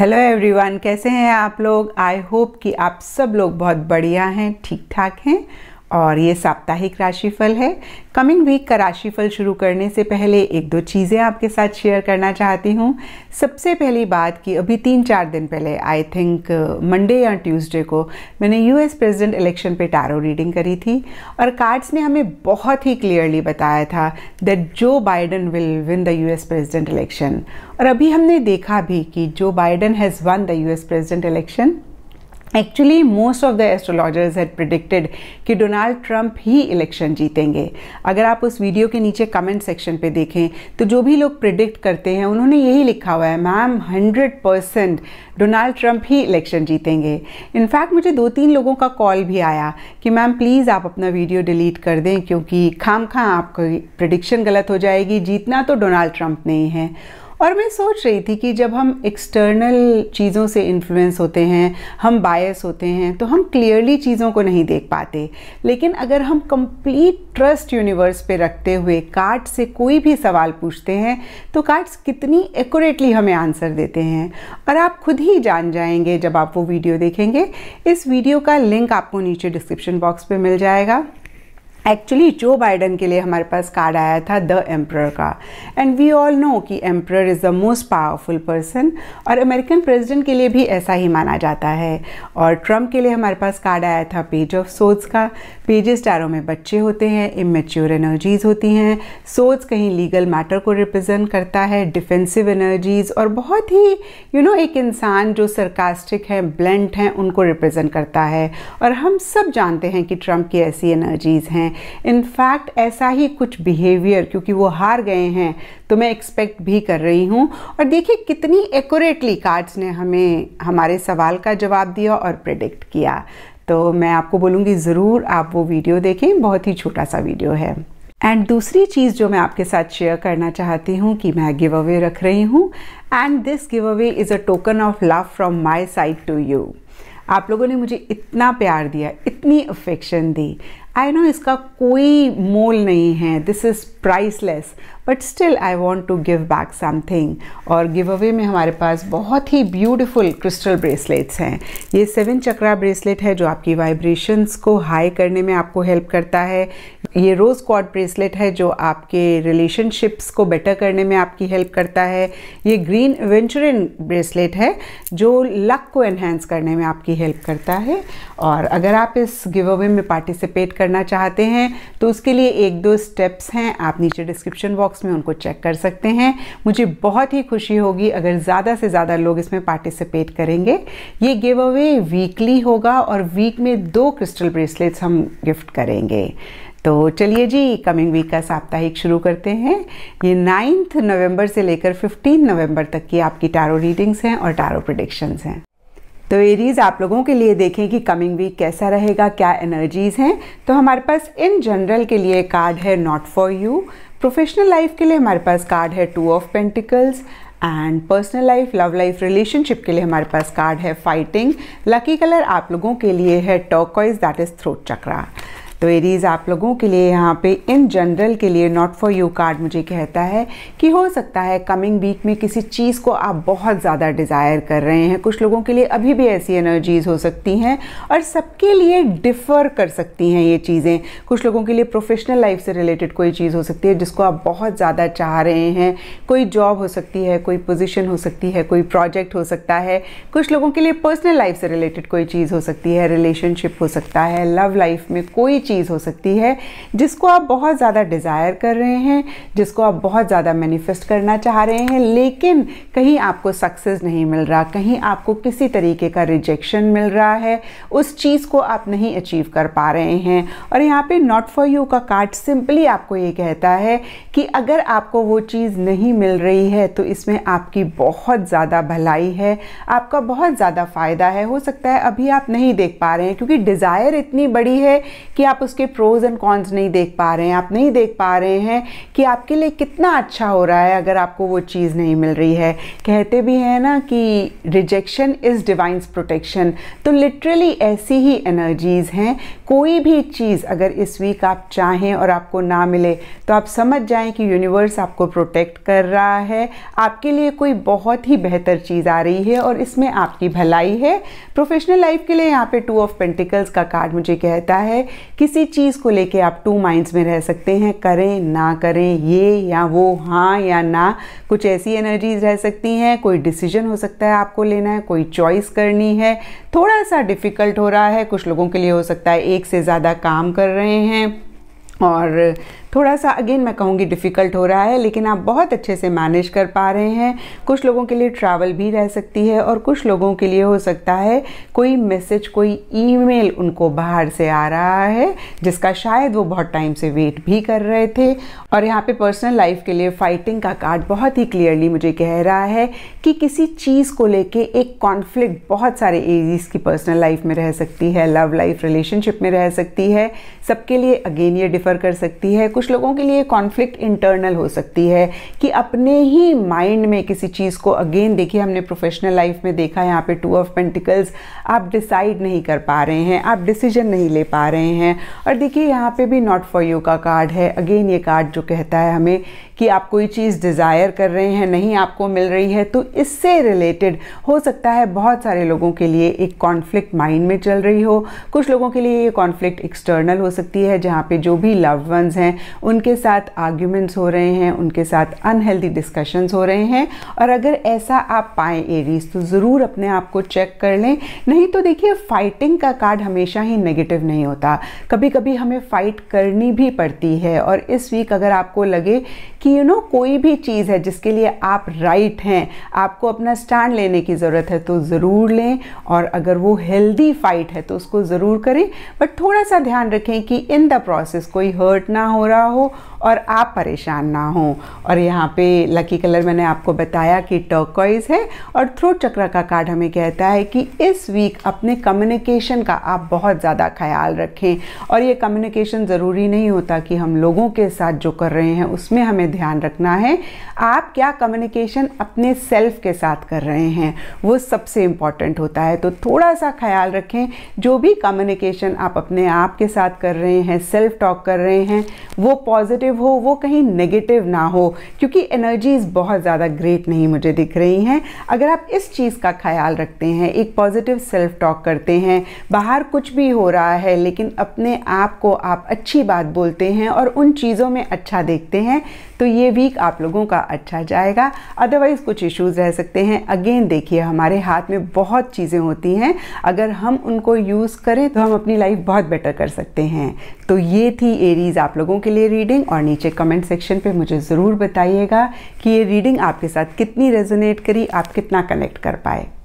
hello everyone कैसे हैं आप लोग आई होप कि आप सब लोग बहुत बढ़िया हैं ठीक ठाक हैं और ये साप्ताहिक राशिफल है कमिंग वीक का राशिफल शुरू करने से पहले एक दो चीज़ें आपके साथ शेयर करना चाहती हूँ सबसे पहली बात कि अभी तीन चार दिन पहले आई थिंक मंडे या ट्यूसडे को मैंने यूएस प्रेसिडेंट इलेक्शन पे टारो रीडिंग करी थी और कार्ड्स ने हमें बहुत ही क्लियरली बताया था that Joe Biden will win the US president election और अभी हमने देखा भी कि Joe Biden has won the US president election actually most of the astrologers had predicted कि डोनाल्ड ट्रंप ही इलेक्शन जीतेंगे अगर आप उस वीडियो के नीचे कमेंट सेक्शन पे देखें तो जो भी लोग प्रिडिक्ट करते हैं उन्होंने यही लिखा हुआ है ma'am hundred percent Donald Trump ही इलेक्शन जीतेंगे इनफैक्ट मुझे दो तीन लोगों का कॉल भी आया कि मैम प्लीज़ आप अपना वीडियो डिलीट कर दें क्योंकि खाम खां आपकी प्रिडिक्शन गलत हो जाएगी जीतना तो डोनाल्ड ट्रंप नहीं है और मैं सोच रही थी कि जब हम एक्सटर्नल चीज़ों से इन्फ्लुएंस होते हैं हम बायस होते हैं तो हम क्लियरली चीज़ों को नहीं देख पाते लेकिन अगर हम कंप्लीट ट्रस्ट यूनिवर्स पे रखते हुए कार्ड से कोई भी सवाल पूछते हैं तो कार्ड्स कितनी एक्यूरेटली हमें आंसर देते हैं और आप खुद ही जान जाएंगे जब आप वो वीडियो देखेंगे इस वीडियो का लिंक आपको नीचे डिस्क्रिप्शन बॉक्स पर मिल जाएगा एक्चुअली जो बाइडन के लिए हमारे पास कार्ड आया था द एम्प्रर का एंड वी ऑल नो कि emperor is the most powerful person और अमेरिकन प्रेसिडेंट के लिए भी ऐसा ही माना जाता है और ट्रम्प के लिए हमारे पास कार्ड आया था पेज ऑफ सोच का पेजेस टारों में बच्चे होते हैं इमेच्योर एनर्जीज़ होती हैं सोच कहीं लीगल मैटर को रिप्रेजेंट करता है डिफेंसिव एनर्जीज़ और बहुत ही यू you नो know, एक इंसान जो सरकास्टिक है ब्लेंट हैं उनको रिप्रेजेंट करता है और हम सब जानते हैं कि ट्रम्प की ऐसी एनर्जीज़ हैं हैं इनफैक्ट ऐसा ही कुछ बिहेवियर क्योंकि वो हार गए हैं तो मैं एक्सपेक्ट भी कर रही हूँ और देखिए कितनी एक्यूरेटली कार्ड्स ने हमें हमारे सवाल का जवाब दिया और प्रिडिक्ट किया तो मैं आपको बोलूँगी ज़रूर आप वो वीडियो देखें बहुत ही छोटा सा वीडियो है एंड दूसरी चीज़ जो मैं आपके साथ शेयर करना चाहती हूँ कि मैं गिव अवे रख रही हूँ and this give away is a token of love from my side to you आप लोगों ने मुझे इतना प्यार दिया इतनी अफेक्शन दी आई नो इसका कोई मोल नहीं है this is priceless but still I want to give back something और गिव अवे में हमारे पास बहुत ही ब्यूटिफुल क्रिस्टल ब्रेसलेट्स हैं ये सेवन चक्रा ब्रेसलेट है जो आपकी वाइब्रेशंस को हाई करने में आपको हेल्प करता है ये रोज़ क्वाड ब्रेसलेट है जो आपके रिलेशनशिप्स को बेटर करने में आपकी हेल्प करता है ये ग्रीन वेंचुरिन ब्रेसलेट है जो लक को एनहेंस करने में आपकी हेल्प करता है और अगर आप इस गिव अवे में पार्टिसिपेट कर करना चाहते हैं तो उसके लिए एक दो स्टेप्स हैं आप नीचे डिस्क्रिप्शन बॉक्स में उनको चेक कर सकते हैं मुझे बहुत ही खुशी होगी अगर ज़्यादा से ज़्यादा लोग इसमें पार्टिसिपेट करेंगे ये गिव अवे वीकली होगा और वीक में दो क्रिस्टल ब्रेसलेट्स हम गिफ्ट करेंगे तो चलिए जी कमिंग वीक का साप्ताहिक शुरू करते हैं ये नाइन्थ नवंबर से लेकर फिफ्टीन नवंबर तक की आपकी टारो रीडिंग्स हैं और टारो प्रडिक्शंस हैं तो एरीज आप लोगों के लिए देखें कि कमिंग वीक कैसा रहेगा क्या एनर्जीज़ हैं तो हमारे पास इन जनरल के लिए कार्ड है not for you professional life के लिए हमारे पास कार्ड है two of pentacles and personal life love life relationship के लिए हमारे पास कार्ड है फाइटिंग लकी कलर आप लोगों के लिए है turquoise that is throat chakra तो एरीज आप लोगों के लिए यहाँ पे इन जनरल के लिए नॉट फॉर यू कार्ड मुझे कहता है कि हो सकता है कमिंग वीक में किसी चीज़ को आप बहुत ज़्यादा डिज़ायर कर रहे हैं कुछ लोगों के लिए अभी भी ऐसी एनर्जीज़ हो सकती हैं और सबके लिए डिफ़र कर सकती हैं ये चीज़ें कुछ लोगों के लिए प्रोफेशनल लाइफ से रिलेटेड कोई चीज़ हो सकती है जिसको आप बहुत ज़्यादा चाह रहे हैं कोई जॉब हो सकती है कोई पोजिशन हो सकती है कोई प्रोजेक्ट हो सकता है कुछ लोगों के लिए पर्सनल लाइफ से रिलेटेड कोई चीज़ हो सकती है रिलेशनशिप हो सकता है लव लाइफ में कोई चीज़ हो सकती है जिसको आप बहुत ज़्यादा डिज़ायर कर रहे हैं जिसको आप बहुत ज़्यादा मैनिफेस्ट करना चाह रहे हैं लेकिन कहीं आपको सक्सेस नहीं मिल रहा कहीं आपको किसी तरीके का रिजेक्शन मिल रहा है उस चीज़ को आप नहीं अचीव कर पा रहे हैं और यहाँ पे नॉट फॉर यू का कार्ड सिंपली आपको ये कहता है कि अगर आपको वो चीज़ नहीं मिल रही है तो इसमें आपकी बहुत ज़्यादा भलाई है आपका बहुत ज़्यादा फ़ायदा है हो सकता है अभी आप नहीं देख पा रहे हैं क्योंकि डिज़ायर इतनी बड़ी है कि आप आप उसके प्रोज एंड कॉन्स नहीं देख पा रहे हैं आप नहीं देख पा रहे हैं कि आपके लिए कितना अच्छा हो रहा है अगर आपको वो चीज़ नहीं मिल रही है कहते भी हैं ना कि रिजेक्शन इज़ डिवाइंस प्रोटेक्शन तो लिटरली ऐसी ही एनर्जीज़ हैं कोई भी चीज़ अगर इस वीक आप चाहें और आपको ना मिले तो आप समझ जाएं कि यूनिवर्स आपको प्रोटेक्ट कर रहा है आपके लिए कोई बहुत ही बेहतर चीज़ आ रही है और इसमें आपकी भलाई है प्रोफेशनल लाइफ के लिए यहाँ पे टू ऑफ पेंटिकल्स का कार्ड मुझे कहता है कि किसी चीज़ को लेके आप टू माइंड्स में रह सकते हैं करें ना करें ये या वो हाँ या ना कुछ ऐसी एनर्जीज रह सकती हैं कोई डिसीजन हो सकता है आपको लेना है कोई चॉइस करनी है थोड़ा सा डिफ़िकल्ट हो रहा है कुछ लोगों के लिए हो सकता है एक से ज़्यादा काम कर रहे हैं और थोड़ा सा अगेन मैं कहूँगी डिफ़िकल्ट हो रहा है लेकिन आप बहुत अच्छे से मैनेज कर पा रहे हैं कुछ लोगों के लिए ट्रैवल भी रह सकती है और कुछ लोगों के लिए हो सकता है कोई मैसेज कोई ईमेल उनको बाहर से आ रहा है जिसका शायद वो बहुत टाइम से वेट भी कर रहे थे और यहाँ पे पर्सनल लाइफ के लिए फाइटिंग का कार्ड बहुत ही क्लियरली मुझे कह रहा है कि किसी चीज़ को लेके एक कॉन्फ्लिक्ट बहुत सारे एरीज की पर्सनल लाइफ में रह सकती है लव लाइफ रिलेशनशिप में रह सकती है सबके लिए अगेन ये डिफ़र कर सकती है कुछ लोगों के लिए कॉन्फ्लिक्ट इंटरनल हो सकती है कि अपने ही माइंड में किसी चीज़ को अगेन देखिए हमने प्रोफेशनल लाइफ में देखा यहाँ पे टू ऑफ पेंटिकल्स आप डिसाइड नहीं कर पा रहे हैं आप डिसीजन नहीं ले पा रहे हैं और देखिए यहाँ पे भी नॉट फॉर यू का कार्ड है अगेन ये कार्ड जो कहता है हमें कि आप कोई चीज़ डिज़ायर कर रहे हैं नहीं आपको मिल रही है तो इससे रिलेटेड हो सकता है बहुत सारे लोगों के लिए एक कॉन्फ्लिक्ट माइंड में चल रही हो कुछ लोगों के लिए ये कॉन्फ्लिक्ट एक्सटर्नल हो सकती है जहाँ पे जो भी लव वंस हैं उनके साथ आर्ग्यूमेंट्स हो रहे हैं उनके साथ अनहेल्दी डिस्कशंस हो रहे हैं और अगर ऐसा आप पाएँ एरीज तो ज़रूर अपने आप को चेक कर लें नहीं तो देखिए फाइटिंग का कार्ड हमेशा ही नेगेटिव नहीं होता कभी कभी हमें फ़ाइट करनी भी पड़ती है और इस वीक अगर आपको लगे कि यू नो कोई भी चीज़ है जिसके लिए आप राइट हैं आपको अपना स्टैंड लेने की ज़रूरत है तो ज़रूर लें और अगर वो हेल्दी फाइट है तो उसको ज़रूर करें बट थोड़ा सा ध्यान रखें कि इन द प्रोसेस कोई हर्ट ना हो रहा हो और आप परेशान ना हो और यहाँ पे लकी कलर मैंने आपको बताया कि टर्कॉइज है और थ्रो चक्र का कार्ड हमें कहता है कि इस वीक अपने कम्युनिकेशन का आप बहुत ज़्यादा ख्याल रखें और ये कम्युनिकेशन ज़रूरी नहीं होता कि हम लोगों के साथ जो कर रहे हैं उसमें हमें हमें ध्यान रखना है आप क्या कम्युनिकेशन अपने सेल्फ के साथ कर रहे हैं वो सबसे इम्पॉर्टेंट होता है तो थोड़ा सा ख्याल रखें जो भी कम्युनिकेशन आप अपने आप के साथ कर रहे हैं सेल्फ टॉक कर रहे हैं वो पॉजिटिव हो वो कहीं नेगेटिव ना हो क्योंकि एनर्जीज़ बहुत ज़्यादा ग्रेट नहीं मुझे दिख रही हैं अगर आप इस चीज़ का ख्याल रखते हैं एक पॉजिटिव सेल्फ टॉक करते हैं बाहर कुछ भी हो रहा है लेकिन अपने आप को आप अच्छी बात बोलते हैं और उन चीज़ों में अच्छा देखते हैं तो ये वीक आप लोगों का अच्छा जाएगा अदरवाइज़ कुछ इश्यूज़ रह सकते हैं अगेन देखिए हमारे हाथ में बहुत चीज़ें होती हैं अगर हम उनको यूज़ करें तो हम अपनी लाइफ बहुत बेटर कर सकते हैं तो ये थी एरीज़ आप लोगों के लिए रीडिंग और नीचे कमेंट सेक्शन पे मुझे ज़रूर बताइएगा कि ये रीडिंग आपके साथ कितनी रेजोनेट करी आप कितना कनेक्ट कर पाए